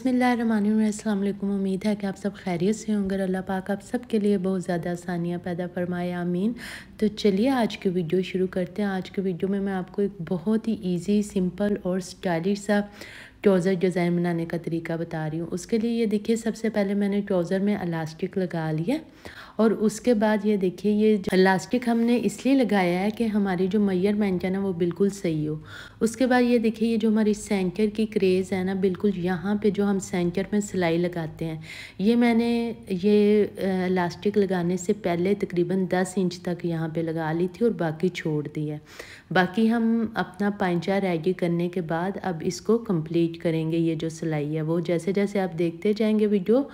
बसमिलीम उम्मीद है कि आप सब खैरियत से होंगे अल्लाह पाक आप सब के लिए बहुत ज़्यादा आसानियाँ पैदा फरमाए आमीन तो चलिए आज की वीडियो शुरू करते हैं आज की वीडियो में मैं आपको एक बहुत ही इजी सिंपल और स्टाइलिश सा ट्रोज़र डिज़ाइन बनाने का तरीका बता रही हूँ उसके लिए ये देखिए सबसे पहले मैंने ट्रोज़र में अलास्टिक लगा लिया और उसके बाद ये देखिए ये अलास्टिक हमने इसलिए लगाया है कि हमारी जो मैयर मैं ना वो बिल्कुल सही हो उसके बाद ये देखिए ये जो हमारी सेंटर की क्रेज़ है ना बिल्कुल यहाँ पे जो हम सेंटर में सिलाई लगाते हैं ये मैंने ये अलास्टिक लगाने से पहले तकरीबन दस इंच तक यहाँ पर लगा ली थी और बाकी छोड़ दी है बाकी हम अपना पाइंचा रेडी करने के बाद अब इसको कम्प्लीट कंप्लीट करेंगे ये जो सिलाई है वो जैसे जैसे आप देखते जाएंगे वीडियो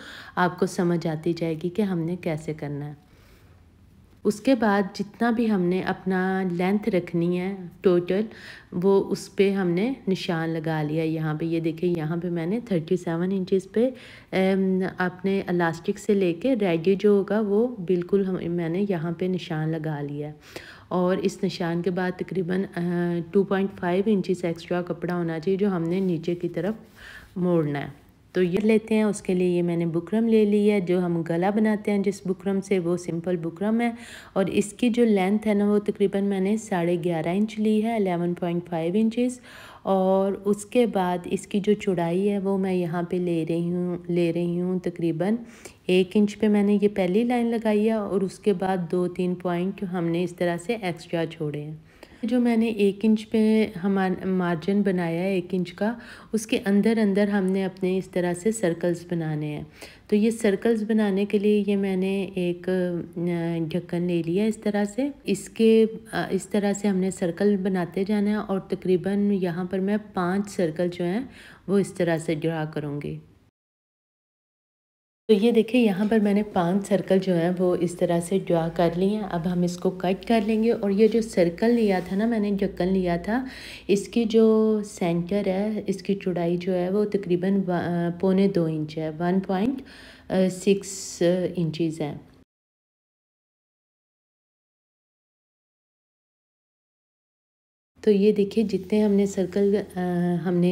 आपको समझ आती जाएगी कि हमने कैसे करना है उसके बाद जितना भी हमने अपना लेंथ रखनी है टोटल वो उस पर हमने निशान लगा लिया यहाँ पे ये यह देखिए यहाँ पे मैंने थर्टी सेवन इंचज़ पे अपने इलास्टिक से लेके रेडी जो होगा वो बिल्कुल हम मैंने यहाँ पे निशान लगा लिया और इस निशान के बाद तकरीबन two point five inches extra कपड़ा होना चाहिए जो हमने नीचे की तरफ मोड़ना है तो ये लेते हैं उसके लिए ये मैंने बुकरम ले ली है जो हम गला बनाते हैं जिस बुकरम से वो सिंपल बुकरम है और इसकी जो लेंथ है ना वो तकरीबन मैंने साढ़े ग्यारह इंच ली है अलेवन पॉइंट फाइव इंचज़ और उसके बाद इसकी जो चुड़ाई है वो मैं यहाँ पे ले रही हूँ ले रही हूँ तकरीबन एक इंच पे मैंने ये पहली लाइन लगाई है और उसके बाद दो तीन पॉइंट हमने इस तरह से एक्स्ट्रा छोड़े हैं जो मैंने एक इंच पे हमारा मार्जिन बनाया है एक इंच का उसके अंदर अंदर हमने अपने इस तरह से सर्कल्स बनाने हैं तो ये सर्कल्स बनाने के लिए ये मैंने एक ढक्कन ले लिया इस तरह से इसके इस तरह से हमने सर्कल बनाते जाना है और तकरीबन यहाँ पर मैं पांच सर्कल जो हैं वो इस तरह से ड्रा करूँगी तो ये देखिए यहाँ पर मैंने पांच सर्कल जो है वो इस तरह से ड्रा कर लिए हैं अब हम इसको कट कर लेंगे और ये जो सर्कल लिया था ना मैंने जक्कन लिया था इसकी जो सेंटर है इसकी चौड़ाई जो है वो तकरीबन पौने दो इंच है वन पॉइंट सिक्स इंचज़ है तो ये देखिए जितने हमने सर्कल आ, हमने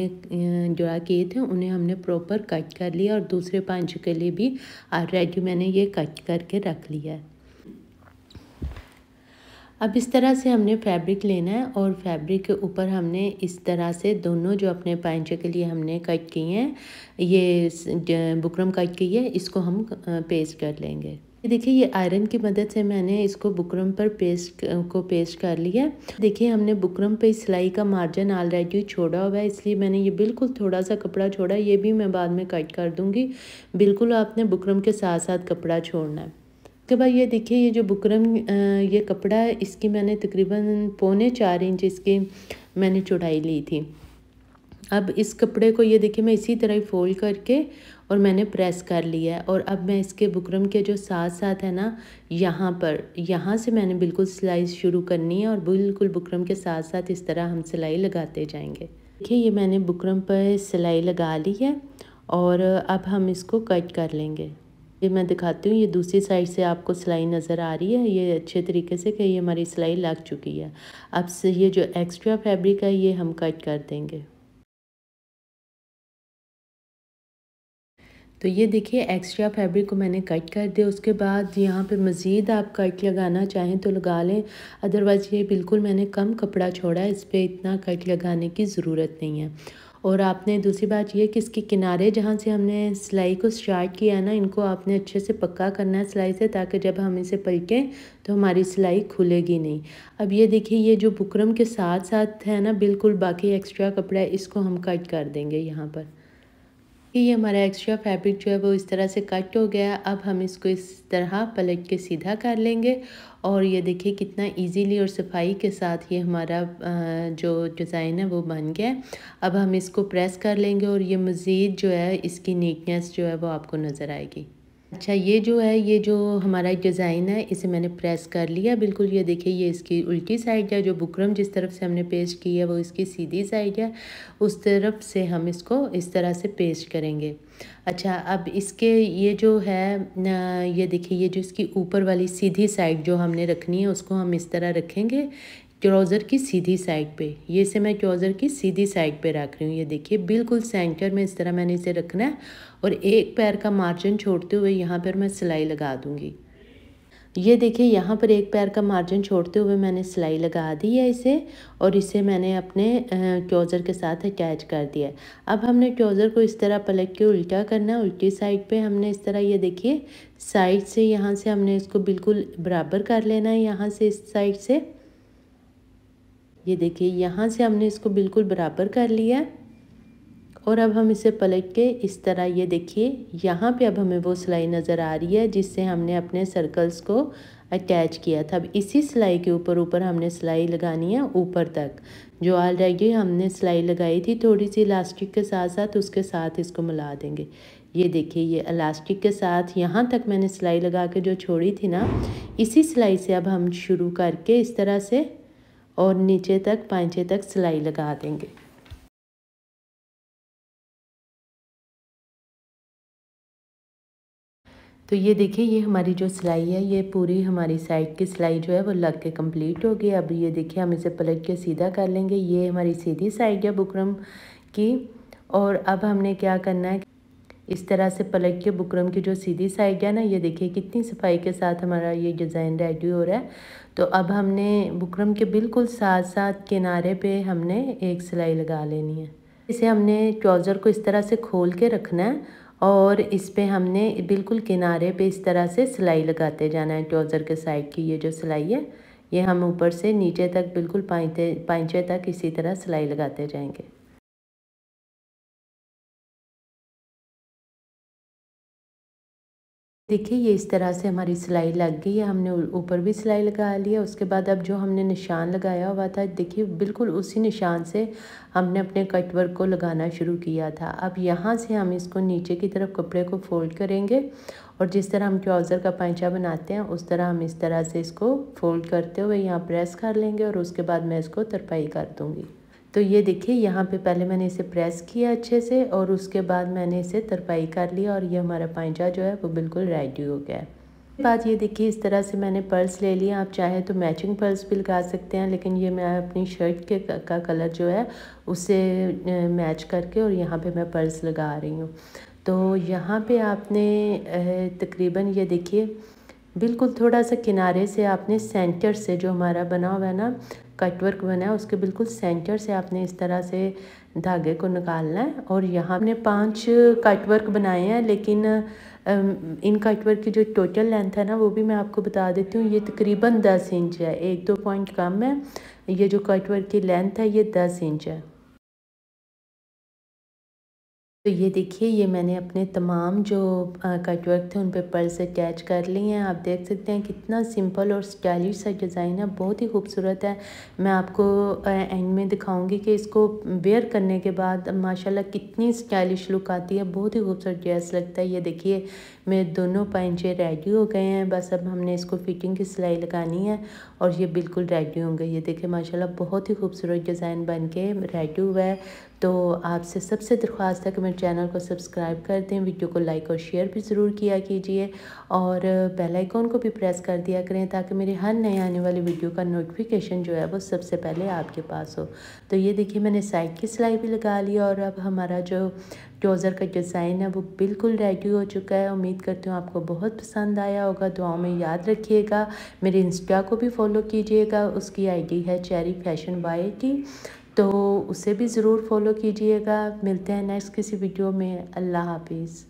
ड्रा किए थे उन्हें हमने प्रॉपर कट कर लिया और दूसरे पांच के लिए भी ऑलरेडी मैंने ये कट करके रख लिया है अब इस तरह से हमने फैब्रिक लेना है और फैब्रिक के ऊपर हमने इस तरह से दोनों जो अपने पैंचे के लिए हमने कट किए हैं ये बुकरम कट की है इसको हम पेस्ट कर लेंगे ये देखिए ये आयरन की मदद से मैंने इसको बुकरम पर पेस्ट को पेस्ट कर लिया देखिए हमने बुकरम पे सिलाई का मार्जिन ऑलरेडी छोड़ा हुआ है इसलिए मैंने ये बिल्कुल थोड़ा सा कपड़ा छोड़ा ये भी मैं बाद में कट कर दूँगी बिल्कुल आपने बुकरम के साथ साथ कपड़ा छोड़ना है उसके बाद ये देखिए ये जो बुकरम ये कपड़ा है इसकी मैंने तकरीबन पौने चार इंच इसकी मैंने चौड़ाई ली थी अब इस कपड़े को ये देखिए मैं इसी तरह फोल्ड करके और मैंने प्रेस कर लिया है और अब मैं इसके बुकरम के जो साथ साथ है ना यहाँ पर यहाँ से मैंने बिल्कुल सिलाई शुरू करनी है और बिल्कुल बुकरम के साथ साथ इस तरह हम सिलाई लगाते जाएंगे देखिए ये मैंने बुकरम पर सिलाई लगा ली है और अब हम इसको कट कर लेंगे ये मैं दिखाती हूँ ये दूसरी साइड से आपको सिलाई नज़र आ रही है ये अच्छे तरीके से कि ये हमारी सिलाई लग चुकी है अब से ये जो एक्स्ट्रा फैब्रिक है ये हम कट कर देंगे तो ये देखिए एक्स्ट्रा फैब्रिक को मैंने कट कर दिया उसके बाद यहाँ पे मज़ीद आप कट लगाना चाहें तो लगा लें अदरवाइज़ ये बिल्कुल मैंने कम कपड़ा छोड़ा है इस पर इतना कट लगाने की ज़रूरत नहीं है और आपने दूसरी बात यह कि इसके किनारे जहाँ से हमने सिलाई को स्टार्ट किया है ना इनको आपने अच्छे से पक्का करना है सिलाई से ताकि जब हम इसे पलटें तो हमारी सिलाई खुलेगी नहीं अब ये देखिए ये जो बुकरम के साथ साथ है ना बिल्कुल बाकी एक्स्ट्रा कपड़ा है इसको हम कट कर देंगे यहाँ पर ये हमारा एक्स्ट्रा फैब्रिक जो है वो इस तरह से कट हो गया अब हम इसको इस तरह पलट के सीधा कर लेंगे और ये देखिए कितना इजीली और सफाई के साथ ये हमारा जो डिज़ाइन है वो बन गया अब हम इसको प्रेस कर लेंगे और ये मज़ीद जो है इसकी नीटनेस जो है वो आपको नज़र आएगी अच्छा ये जो है ये जो हमारा डिज़ाइन है इसे मैंने प्रेस कर लिया बिल्कुल ये देखिए ये इसकी उल्टी साइड है जो बुकरम जिस तरफ से हमने पेस्ट की है वो इसकी सीधी साइड है उस तरफ से हम इसको इस तरह से पेस्ट करेंगे अच्छा अब इसके ये जो है ये देखिए ये जो इसकी ऊपर वाली सीधी साइड जो हमने रखनी है उसको हम इस तरह रखेंगे ट्राउज़र की सीधी साइड पे ये से मैं ट्राउज़र की सीधी साइड पे रख रही हूँ ये देखिए बिल्कुल सेंटर में इस तरह मैंने इसे रखना है और एक पैर का मार्जिन छोड़ते हुए यहाँ पर मैं सिलाई लगा दूँगी ये देखिए यहाँ पर एक पैर का मार्जिन छोड़ते हुए मैंने सिलाई लगा दी है इसे और इसे मैंने अपने ट्रोज़र के साथ अटैच कर दिया है अब हमने ट्रोज़र को इस तरह पलट के उल्टा करना है उल्टी साइड पे हमने इस तरह ये देखिए साइड से यहाँ से हमने इसको बिल्कुल बराबर कर लेना है यहाँ से इस साइड से ये देखिए यहाँ से हमने इसको बिल्कुल बराबर कर लिया और अब हम इसे पलट के इस तरह ये देखिए यहाँ पे अब हमें वो सिलाई नज़र आ रही है जिससे हमने अपने सर्कल्स को अटैच किया था अब इसी सिलाई के ऊपर ऊपर हमने सिलाई लगानी है ऊपर तक जो ऑलरेडी हमने सिलाई लगाई थी थोड़ी सी इलास्टिक के साथ साथ उसके साथ इसको मिला देंगे ये देखिए ये इलास्टिक के साथ यहाँ तक मैंने सिलाई लगा के जो छोड़ी थी ना इसी सिलाई से अब हम शुरू करके इस तरह से और नीचे तक पाँचे तक सिलाई लगा देंगे तो ये देखिए ये हमारी जो सिलाई है ये पूरी हमारी साइड की सिलाई जो है वो लग के कंप्लीट हो गई अब ये देखिए हम इसे पलट के सीधा कर लेंगे ये हमारी सीधी साइड है बुकरम की और अब हमने क्या करना है इस तरह से पलक के बुकरम की जो सीधी साइड है ना ये देखिए कितनी सफाई के साथ हमारा ये डिज़ाइन रेडी हो रहा है तो अब हमने बुकरम के बिल्कुल साथ साथ किनारे पे हमने एक सिलाई लगा लेनी है इसे हमने ट्राउज़र को इस तरह से खोल के रखना है और इस पर हमने बिल्कुल किनारे पे इस तरह से सिलाई लगाते जाना है ट्राउज़र के साइड की ये जो सिलाई है ये हम ऊपर से नीचे तक बिल्कुल पाइचे पाइचे तक इसी तरह सिलाई लगाते जाएंगे देखिए ये इस तरह से हमारी सिलाई लग गई है हमने ऊपर भी सिलाई लगा ली है उसके बाद अब जो हमने निशान लगाया हुआ था देखिए बिल्कुल उसी निशान से हमने अपने कटवर्क को लगाना शुरू किया था अब यहाँ से हम इसको नीचे की तरफ कपड़े को फोल्ड करेंगे और जिस तरह हम ट्राउज़र का पैंचा बनाते हैं उस तरह हम इस तरह से इसको फोल्ड करते हुए यहाँ प्रेस कर लेंगे और उसके बाद मैं इसको तरपाई कर दूँगी तो ये देखिए यहाँ पे पहले मैंने इसे प्रेस किया अच्छे से और उसके बाद मैंने इसे तरपाई कर लिया और ये हमारा पाइजा जो है वो बिल्कुल रेडी हो गया है बाद ये देखिए इस तरह से मैंने पर्स ले लिया आप चाहे तो मैचिंग पर्स भी लगा सकते हैं लेकिन ये मैं अपनी शर्ट के का कलर जो है उसे मैच करके और यहाँ पे मैं पर्स लगा रही हूँ तो यहाँ पे आपने तकरीबन ये देखिए बिल्कुल थोड़ा सा किनारे से आपने सेंटर से जो हमारा बना हुआ है ना कटवर्क बना है उसके बिल्कुल सेंटर से आपने इस तरह से धागे को निकालना है और यहाँ आपने पांच कटवर्क बनाए हैं लेकिन इन कटवर्क की जो टोटल लेंथ है ना वो भी मैं आपको बता देती हूँ ये तकरीबन दस इंच है एक दो पॉइंट कम है ये जो कटवर्क की लेंथ है ये दस इंच है तो ये देखिए ये मैंने अपने तमाम जो कटवर्क थे उन पे पर्स अटैच कर लिए हैं आप देख सकते हैं कितना सिंपल और स्टाइलिश सा डिज़ाइन है बहुत ही खूबसूरत है मैं आपको एंड में दिखाऊंगी कि इसको वेयर करने के बाद माशाल्लाह कितनी स्टाइलिश लुक आती है बहुत ही खूबसूरत ड्रेस लगता है ये देखिए मेरे दोनों पैंचे रेडी हो गए हैं बस अब हमने इसको फिटिंग की सिलाई लगानी है और ये बिल्कुल रेडी होंगे ये देखिए माशाल्लाह बहुत ही खूबसूरत डिज़ाइन बन के रेडी हुआ है तो आपसे सबसे दरख्वास्त है कि मेरे चैनल को सब्सक्राइब कर दें वीडियो को लाइक और शेयर भी ज़रूर किया कीजिए और बेल आइकॉन को भी प्रेस कर दिया करें ताकि मेरे हर नए आने वाले वीडियो का नोटिफिकेशन जो है वो सबसे पहले आपके पास हो तो ये देखिए मैंने साइड की सिलाई भी लगा ली और अब हमारा जो ट्रोज़र का डिज़ाइन है वो बिल्कुल रेडी हो चुका है उम्मीद करती हूँ आपको बहुत पसंद आया होगा दुआओं में याद रखिएगा मेरे इंस्टा को भी फॉलो कीजिएगा उसकी आईडी है चेरी फैशन बाय की तो उसे भी ज़रूर फॉलो कीजिएगा मिलते हैं नेक्स्ट किसी वीडियो में अल्लाह हाफिज़